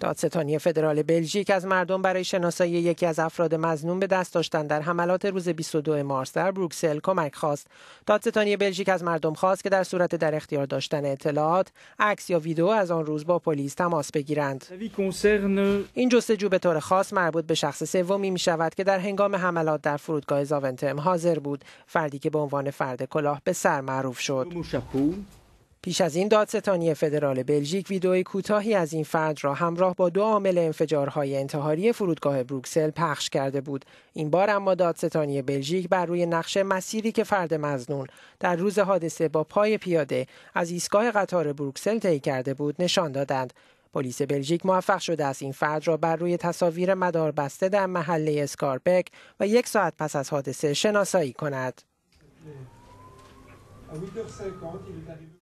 دادستانی فدرال بلژیک از مردم برای شناسایی یکی از افراد مزنون به دست داشتن در حملات روز 22 مارس در بروکسل کمک خواست. دادستانی بلژیک از مردم خواست که در صورت در اختیار داشتن اطلاعات، عکس یا ویدیو از آن روز با پلیس تماس بگیرند. این جستجو به طور خاص مربوط به شخص سومی می شود که در هنگام حملات در فرودگاه زاونتم حاضر بود، فردی که به عنوان فرد کلاه به سر معروف شد. پیش از این دادستانی فدرال بلژیک ویدئوی کوتاهی از این فرد را همراه با دو عامل انفجارهای انتحاری فرودگاه بروکسل پخش کرده بود این بار اما دادستانی بلژیک بر روی نقشه مسیری که فرد مزنون در روز حادثه با پای پیاده از ایستگاه قطار بروکسل طی کرده بود نشان دادند پلیس بلژیک موفق شده است این فرد را بر روی تصاویر مدار بسته در محله اسکاربک و یک ساعت پس از حادثه شناسایی کند.